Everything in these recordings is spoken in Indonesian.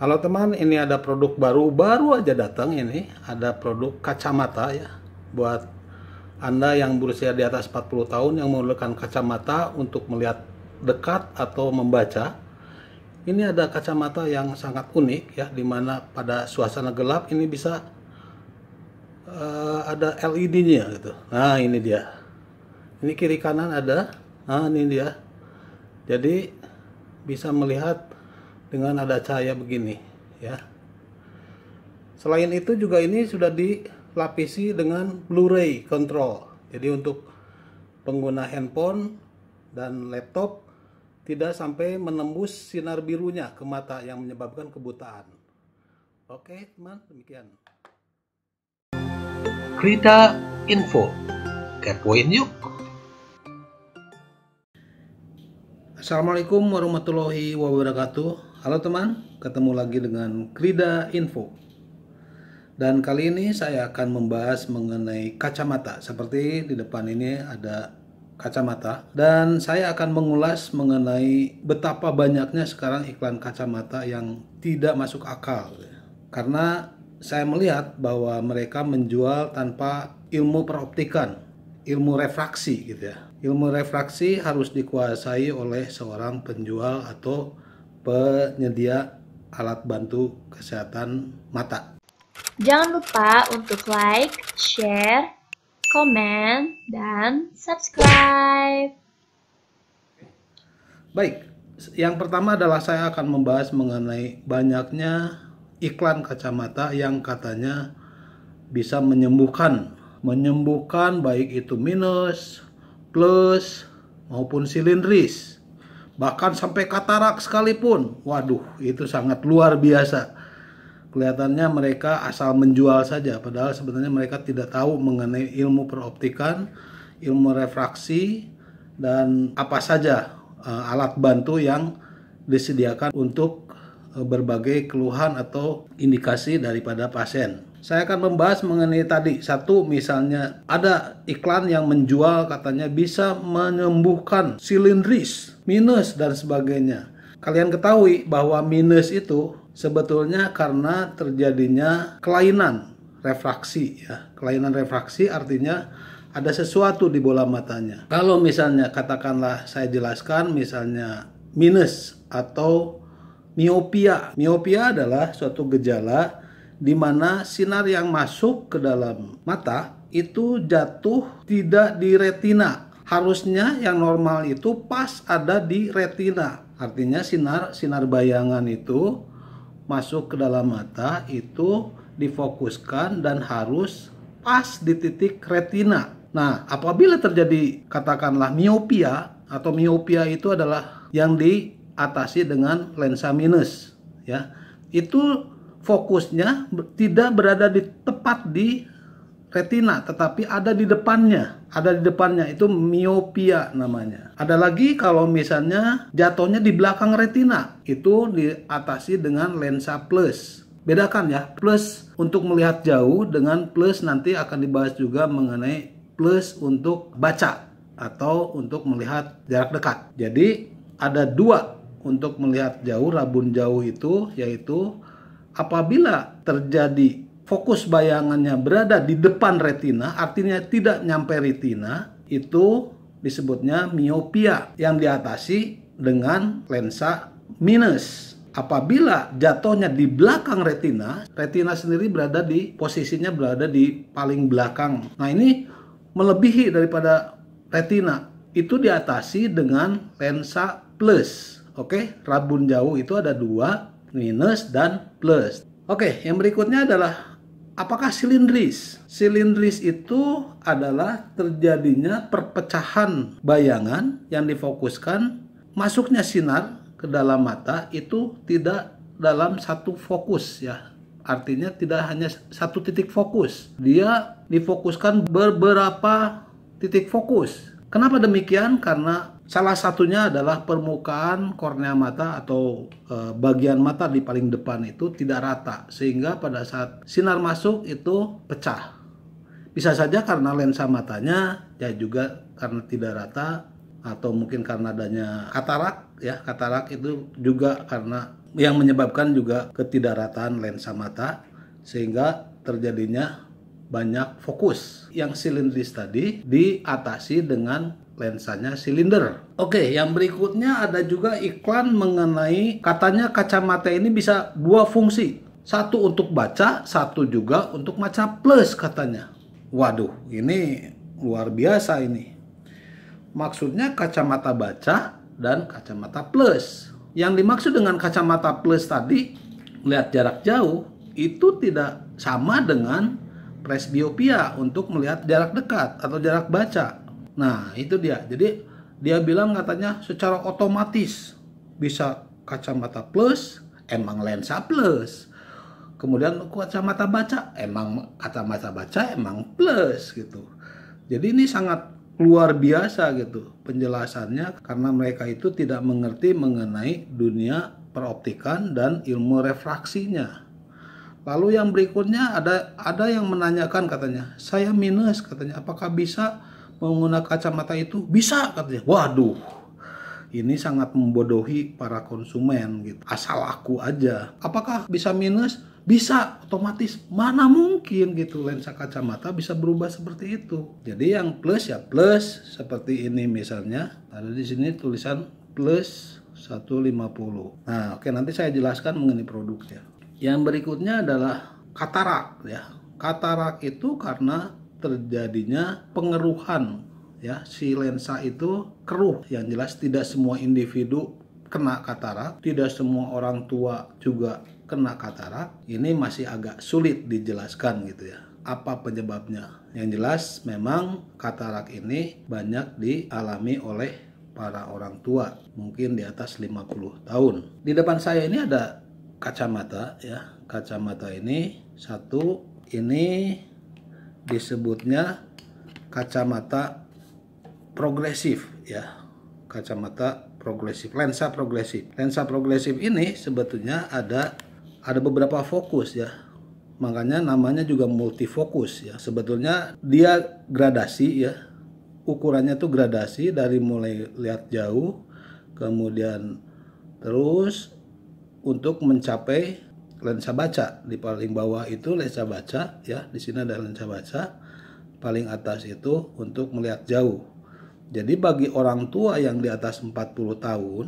Halo teman, ini ada produk baru, baru aja datang ini. Ada produk kacamata ya. Buat Anda yang berusia di atas 40 tahun yang memerlukan kacamata untuk melihat dekat atau membaca. Ini ada kacamata yang sangat unik ya, dimana pada suasana gelap ini bisa uh, ada LED-nya gitu. Nah ini dia. Ini kiri kanan ada. Nah ini dia. Jadi bisa melihat dengan ada cahaya begini ya selain itu juga ini sudah dilapisi dengan Blu-ray control jadi untuk pengguna handphone dan laptop tidak sampai menembus sinar birunya ke mata yang menyebabkan kebutaan oke teman demikian Krita Info kepoin yuk Assalamualaikum warahmatullahi wabarakatuh Halo teman, ketemu lagi dengan Krida Info. Dan kali ini saya akan membahas mengenai kacamata. Seperti di depan ini ada kacamata dan saya akan mengulas mengenai betapa banyaknya sekarang iklan kacamata yang tidak masuk akal. Karena saya melihat bahwa mereka menjual tanpa ilmu peroptikan, ilmu refraksi gitu ya. Ilmu refraksi harus dikuasai oleh seorang penjual atau penyedia alat bantu kesehatan mata. Jangan lupa untuk like, share, komen, dan subscribe. Baik, yang pertama adalah saya akan membahas mengenai banyaknya iklan kacamata yang katanya bisa menyembuhkan. Menyembuhkan baik itu minus, plus, maupun silindris bahkan sampai katarak sekalipun. Waduh, itu sangat luar biasa. Kelihatannya mereka asal menjual saja, padahal sebenarnya mereka tidak tahu mengenai ilmu peroptikan, ilmu refraksi, dan apa saja eh, alat bantu yang disediakan untuk eh, berbagai keluhan atau indikasi daripada pasien. Saya akan membahas mengenai tadi satu misalnya ada iklan yang menjual katanya bisa menyembuhkan silindris, minus dan sebagainya. Kalian ketahui bahwa minus itu sebetulnya karena terjadinya kelainan refraksi ya. Kelainan refraksi artinya ada sesuatu di bola matanya. Kalau misalnya katakanlah saya jelaskan misalnya minus atau miopia. Miopia adalah suatu gejala di mana sinar yang masuk ke dalam mata itu jatuh tidak di retina. Harusnya yang normal itu pas ada di retina. Artinya sinar sinar bayangan itu masuk ke dalam mata itu difokuskan dan harus pas di titik retina. Nah, apabila terjadi katakanlah miopia atau miopia itu adalah yang diatasi dengan lensa minus ya. Itu fokusnya tidak berada di tepat di retina tetapi ada di depannya ada di depannya itu miopia namanya ada lagi kalau misalnya jatuhnya di belakang retina itu diatasi dengan lensa plus bedakan ya plus untuk melihat jauh dengan plus nanti akan dibahas juga mengenai plus untuk baca atau untuk melihat jarak dekat jadi ada dua untuk melihat jauh rabun jauh itu yaitu apabila terjadi fokus bayangannya berada di depan retina, artinya tidak nyampe retina, itu disebutnya miopia yang diatasi dengan lensa minus. Apabila jatuhnya di belakang retina, retina sendiri berada di posisinya berada di paling belakang. Nah, ini melebihi daripada retina. Itu diatasi dengan lensa plus. Oke, rabun jauh itu ada dua, minus, dan plus. Oke, yang berikutnya adalah apakah silindris? Silindris itu adalah terjadinya perpecahan bayangan yang difokuskan masuknya sinar ke dalam mata itu tidak dalam satu fokus ya. Artinya tidak hanya satu titik fokus. Dia difokuskan beberapa titik fokus. Kenapa demikian? Karena Salah satunya adalah permukaan kornea mata atau e, bagian mata di paling depan itu tidak rata sehingga pada saat sinar masuk itu pecah. Bisa saja karena lensa matanya ya juga karena tidak rata atau mungkin karena adanya katarak ya katarak itu juga karena yang menyebabkan juga ketidakrataan lensa mata sehingga terjadinya banyak fokus. Yang silindris tadi diatasi dengan lensanya silinder. Oke, yang berikutnya ada juga iklan mengenai katanya kacamata ini bisa dua fungsi. Satu untuk baca, satu juga untuk maca plus katanya. Waduh, ini luar biasa ini. Maksudnya kacamata baca dan kacamata plus. Yang dimaksud dengan kacamata plus tadi, lihat jarak jauh, itu tidak sama dengan presbiopia untuk melihat jarak dekat atau jarak baca. Nah, itu dia. Jadi dia bilang katanya secara otomatis bisa kacamata plus emang lensa plus. Kemudian kacamata baca emang kacamata baca emang plus gitu. Jadi ini sangat luar biasa gitu penjelasannya karena mereka itu tidak mengerti mengenai dunia peroptikan dan ilmu refraksinya. Lalu yang berikutnya ada ada yang menanyakan katanya, saya minus katanya, apakah bisa menggunakan kacamata itu? Bisa katanya. Waduh, ini sangat membodohi para konsumen gitu. Asal aku aja. Apakah bisa minus? Bisa otomatis. Mana mungkin gitu lensa kacamata bisa berubah seperti itu. Jadi yang plus ya plus seperti ini misalnya. Ada di sini tulisan plus 150. Nah, oke nanti saya jelaskan mengenai produknya. Yang berikutnya adalah katarak ya. Katarak itu karena terjadinya pengeruhan ya si lensa itu keruh yang jelas tidak semua individu kena katarak, tidak semua orang tua juga kena katarak. Ini masih agak sulit dijelaskan gitu ya. Apa penyebabnya? Yang jelas memang katarak ini banyak dialami oleh para orang tua, mungkin di atas 50 tahun. Di depan saya ini ada kacamata ya kacamata ini satu ini disebutnya kacamata progresif ya kacamata progresif lensa progresif lensa progresif ini sebetulnya ada ada beberapa fokus ya makanya namanya juga multifokus ya sebetulnya dia gradasi ya ukurannya tuh gradasi dari mulai lihat jauh kemudian terus untuk mencapai lensa baca di paling bawah itu lensa baca ya di sini ada lensa baca paling atas itu untuk melihat jauh jadi bagi orang tua yang di atas 40 tahun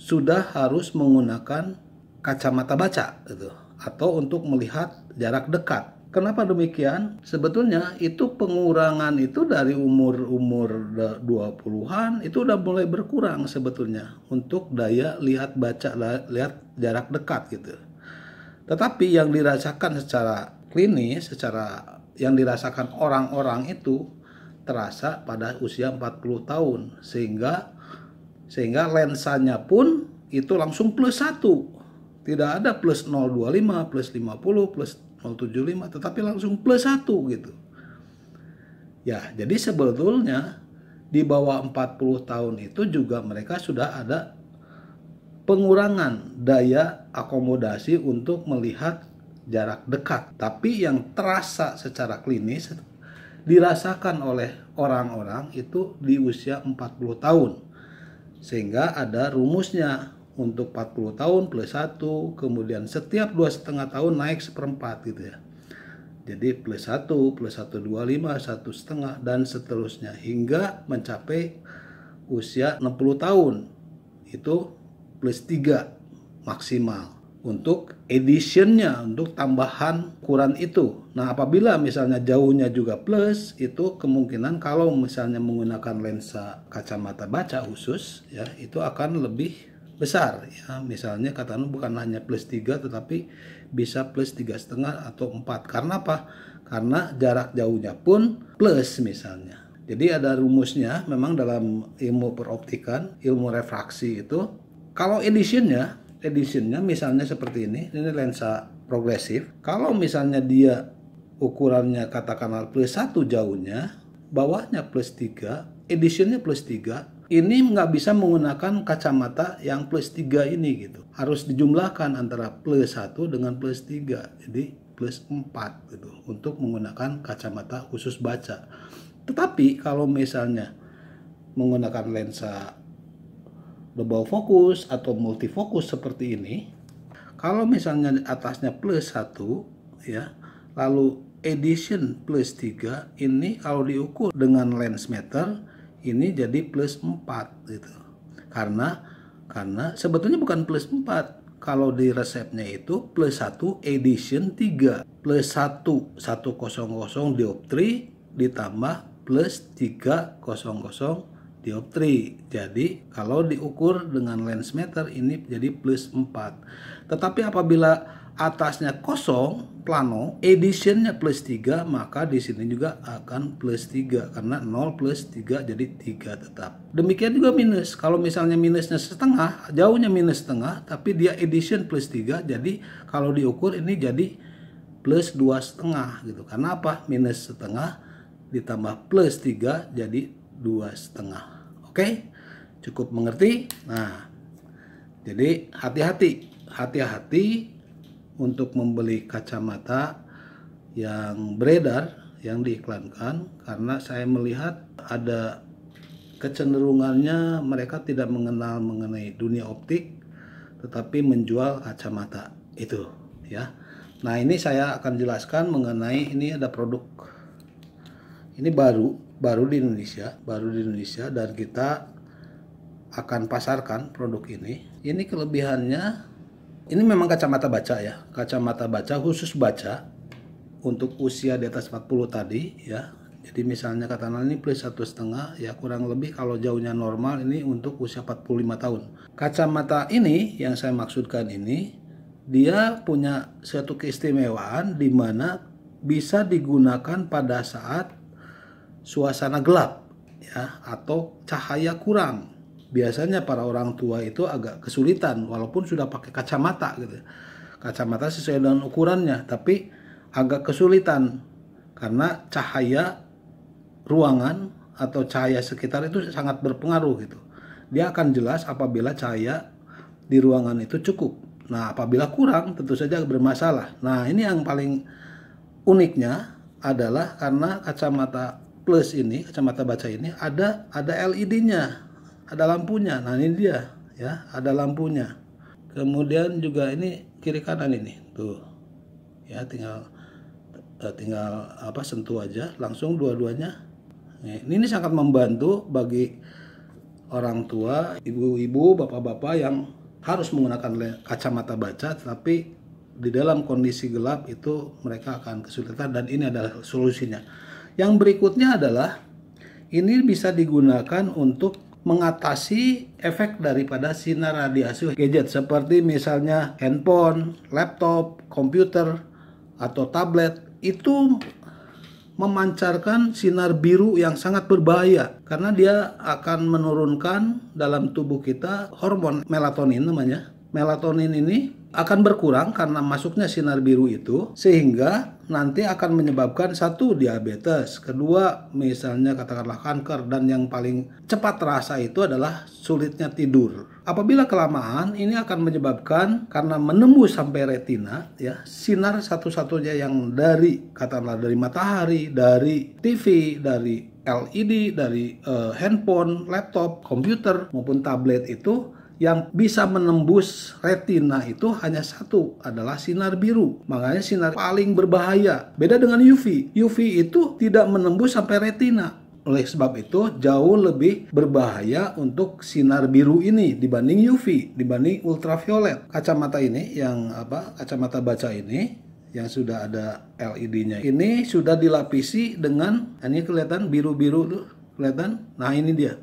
sudah harus menggunakan kacamata baca gitu atau untuk melihat jarak dekat Kenapa demikian? Sebetulnya itu pengurangan itu dari umur-umur 20-an itu udah mulai berkurang sebetulnya untuk daya lihat baca lihat jarak dekat gitu. Tetapi yang dirasakan secara klinis, secara yang dirasakan orang-orang itu terasa pada usia 40 tahun sehingga sehingga lensanya pun itu langsung plus satu tidak ada plus 025 plus 50 plus 0,75 tetapi langsung plus 1 gitu. Ya, jadi sebetulnya di bawah 40 tahun itu juga mereka sudah ada pengurangan daya akomodasi untuk melihat jarak dekat. Tapi yang terasa secara klinis dirasakan oleh orang-orang itu di usia 40 tahun. Sehingga ada rumusnya untuk 40 tahun plus 1 kemudian setiap dua setengah tahun naik seperempat gitu ya jadi plus 1 plus dua lima satu setengah dan seterusnya hingga mencapai usia 60 tahun itu plus 3 maksimal untuk editionnya untuk tambahan ukuran itu nah apabila misalnya jauhnya juga plus itu kemungkinan kalau misalnya menggunakan lensa kacamata baca khusus ya itu akan lebih besar ya misalnya katakan bukan hanya plus tiga tetapi bisa plus tiga setengah atau empat karena apa karena jarak jauhnya pun plus misalnya jadi ada rumusnya memang dalam ilmu peroptikan ilmu refraksi itu kalau editionnya editionnya misalnya seperti ini ini lensa progresif kalau misalnya dia ukurannya katakanlah plus satu jauhnya bawahnya plus tiga editionnya plus tiga ini nggak bisa menggunakan kacamata yang plus 3 ini gitu. Harus dijumlahkan antara plus 1 dengan plus 3. Jadi plus 4 gitu untuk menggunakan kacamata khusus baca. Tetapi kalau misalnya menggunakan lensa double fokus atau multifokus seperti ini, kalau misalnya atasnya plus 1 ya, lalu edition plus 3 ini kalau diukur dengan lens meter ini jadi plus 4 gitu. Karena karena sebetulnya bukan plus 4. Kalau di resepnya itu plus 1 edition 3 plus 1 100 dioptri ditambah plus 300 dioptri. Jadi kalau diukur dengan lens meter ini jadi plus 4. Tetapi apabila atasnya kosong, plano, editionnya plus 3, maka di sini juga akan plus 3, karena 0 plus 3 jadi 3 tetap. Demikian juga minus, kalau misalnya minusnya setengah, jauhnya minus setengah, tapi dia edition plus 3, jadi kalau diukur ini jadi plus dua setengah gitu. Karena apa? Minus setengah ditambah plus 3 jadi dua setengah. Oke? Cukup mengerti? Nah, jadi hati-hati. Hati-hati untuk membeli kacamata yang beredar yang diiklankan karena saya melihat ada kecenderungannya mereka tidak mengenal mengenai dunia optik tetapi menjual kacamata itu ya. Nah, ini saya akan jelaskan mengenai ini ada produk ini baru baru di Indonesia, baru di Indonesia dan kita akan pasarkan produk ini. Ini kelebihannya ini memang kacamata baca ya, kacamata baca khusus baca untuk usia di atas 40 tadi ya. Jadi misalnya kata ini plus satu setengah ya kurang lebih kalau jauhnya normal ini untuk usia 45 tahun. Kacamata ini yang saya maksudkan ini dia punya satu keistimewaan di mana bisa digunakan pada saat suasana gelap ya atau cahaya kurang biasanya para orang tua itu agak kesulitan walaupun sudah pakai kacamata gitu. Kacamata sesuai dengan ukurannya tapi agak kesulitan karena cahaya ruangan atau cahaya sekitar itu sangat berpengaruh gitu. Dia akan jelas apabila cahaya di ruangan itu cukup. Nah, apabila kurang tentu saja bermasalah. Nah, ini yang paling uniknya adalah karena kacamata plus ini kacamata baca ini ada ada LED-nya ada lampunya nah ini dia ya ada lampunya kemudian juga ini kiri kanan ini tuh ya tinggal eh, tinggal apa sentuh aja langsung dua-duanya ini, ini sangat membantu bagi orang tua ibu-ibu bapak-bapak yang harus menggunakan kacamata baca tapi di dalam kondisi gelap itu mereka akan kesulitan dan ini adalah solusinya yang berikutnya adalah ini bisa digunakan untuk mengatasi efek daripada sinar radiasi gadget seperti misalnya handphone, laptop, komputer atau tablet itu memancarkan sinar biru yang sangat berbahaya karena dia akan menurunkan dalam tubuh kita hormon melatonin namanya. Melatonin ini akan berkurang karena masuknya sinar biru itu sehingga nanti akan menyebabkan satu diabetes, kedua misalnya katakanlah kanker dan yang paling cepat terasa itu adalah sulitnya tidur. Apabila kelamaan ini akan menyebabkan karena menembus sampai retina ya sinar satu-satunya yang dari katakanlah dari matahari, dari TV, dari LED, dari uh, handphone, laptop, komputer maupun tablet itu yang bisa menembus retina itu hanya satu adalah sinar biru. Makanya sinar paling berbahaya. Beda dengan UV. UV itu tidak menembus sampai retina. Oleh sebab itu jauh lebih berbahaya untuk sinar biru ini dibanding UV, dibanding ultraviolet. Kacamata ini yang apa? Kacamata baca ini yang sudah ada LED-nya. Ini sudah dilapisi dengan ini kelihatan biru-biru tuh, kelihatan. Nah, ini dia.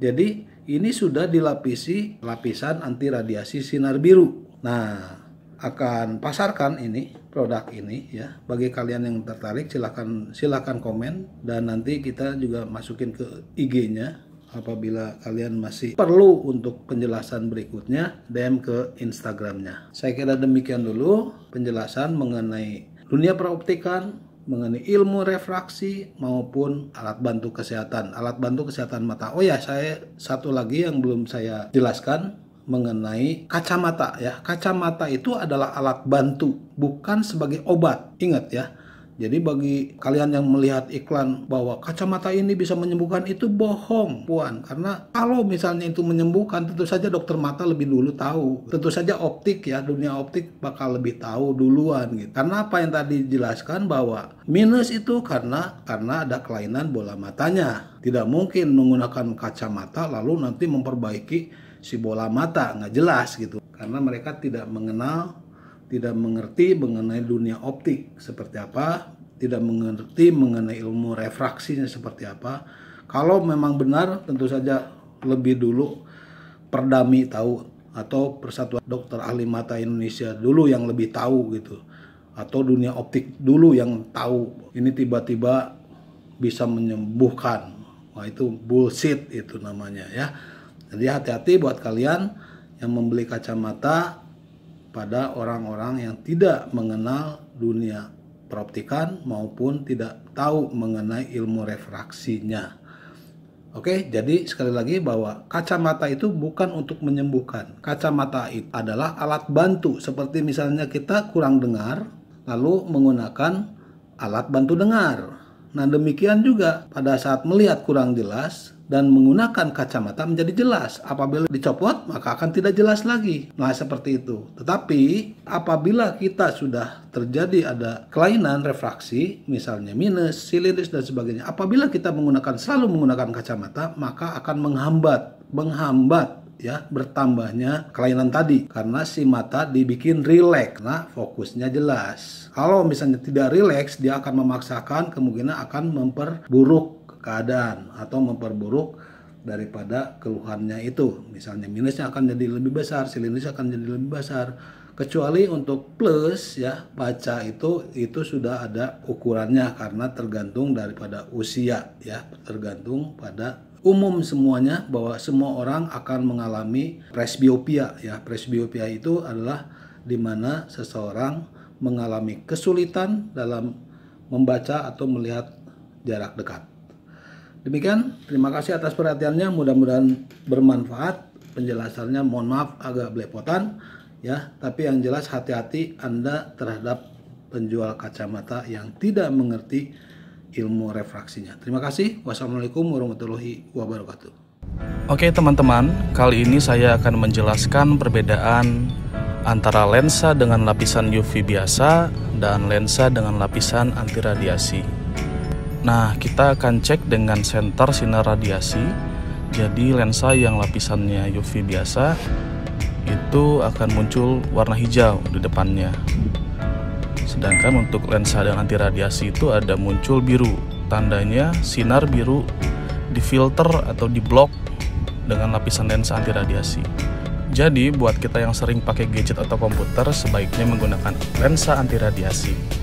Jadi ini sudah dilapisi lapisan anti radiasi sinar biru. Nah, akan pasarkan ini produk ini ya. Bagi kalian yang tertarik silahkan silahkan komen dan nanti kita juga masukin ke IG-nya apabila kalian masih perlu untuk penjelasan berikutnya DM ke Instagramnya. Saya kira demikian dulu penjelasan mengenai dunia peroptikan mengenai ilmu refraksi maupun alat bantu kesehatan. Alat bantu kesehatan mata. Oh ya, saya satu lagi yang belum saya jelaskan mengenai kacamata ya. Kacamata itu adalah alat bantu, bukan sebagai obat. Ingat ya jadi bagi kalian yang melihat iklan bahwa kacamata ini bisa menyembuhkan itu bohong, Puan. Karena kalau misalnya itu menyembuhkan, tentu saja dokter mata lebih dulu tahu. Tentu saja optik ya, dunia optik bakal lebih tahu duluan gitu. Karena apa yang tadi dijelaskan bahwa minus itu karena karena ada kelainan bola matanya. Tidak mungkin menggunakan kacamata lalu nanti memperbaiki si bola mata nggak jelas gitu karena mereka tidak mengenal tidak mengerti mengenai dunia optik seperti apa, tidak mengerti mengenai ilmu refraksinya seperti apa. Kalau memang benar, tentu saja lebih dulu Perdami tahu atau Persatuan Dokter Ahli Mata Indonesia dulu yang lebih tahu gitu atau dunia optik dulu yang tahu ini tiba-tiba bisa menyembuhkan wah itu bullshit itu namanya ya jadi hati-hati buat kalian yang membeli kacamata pada orang-orang yang tidak mengenal dunia peroptikan maupun tidak tahu mengenai ilmu refraksinya. Oke, jadi sekali lagi bahwa kacamata itu bukan untuk menyembuhkan. Kacamata itu adalah alat bantu seperti misalnya kita kurang dengar lalu menggunakan alat bantu dengar. Nah, demikian juga pada saat melihat kurang jelas, dan menggunakan kacamata menjadi jelas. Apabila dicopot, maka akan tidak jelas lagi. Nah, seperti itu. Tetapi, apabila kita sudah terjadi ada kelainan refraksi, misalnya minus, siliris, dan sebagainya, apabila kita menggunakan selalu menggunakan kacamata, maka akan menghambat, menghambat ya bertambahnya kelainan tadi karena si mata dibikin rileks nah fokusnya jelas kalau misalnya tidak rileks dia akan memaksakan kemungkinan akan memperburuk keadaan atau memperburuk daripada keluhannya itu. Misalnya minusnya akan jadi lebih besar, silindris akan jadi lebih besar. Kecuali untuk plus ya baca itu itu sudah ada ukurannya karena tergantung daripada usia ya tergantung pada umum semuanya bahwa semua orang akan mengalami presbiopia ya presbiopia itu adalah di mana seseorang mengalami kesulitan dalam membaca atau melihat jarak dekat. Demikian, terima kasih atas perhatiannya. Mudah-mudahan bermanfaat. Penjelasannya mohon maaf agak belepotan ya, tapi yang jelas hati-hati Anda terhadap penjual kacamata yang tidak mengerti ilmu refraksinya. Terima kasih. Wassalamualaikum warahmatullahi wabarakatuh. Oke teman-teman, kali ini saya akan menjelaskan perbedaan antara lensa dengan lapisan UV biasa dan lensa dengan lapisan anti radiasi. Nah, kita akan cek dengan senter sinar radiasi. Jadi lensa yang lapisannya UV biasa itu akan muncul warna hijau di depannya. Sedangkan untuk lensa dengan anti radiasi itu ada muncul biru. Tandanya sinar biru difilter atau diblok dengan lapisan lensa anti radiasi. Jadi, buat kita yang sering pakai gadget atau komputer, sebaiknya menggunakan lensa anti radiasi.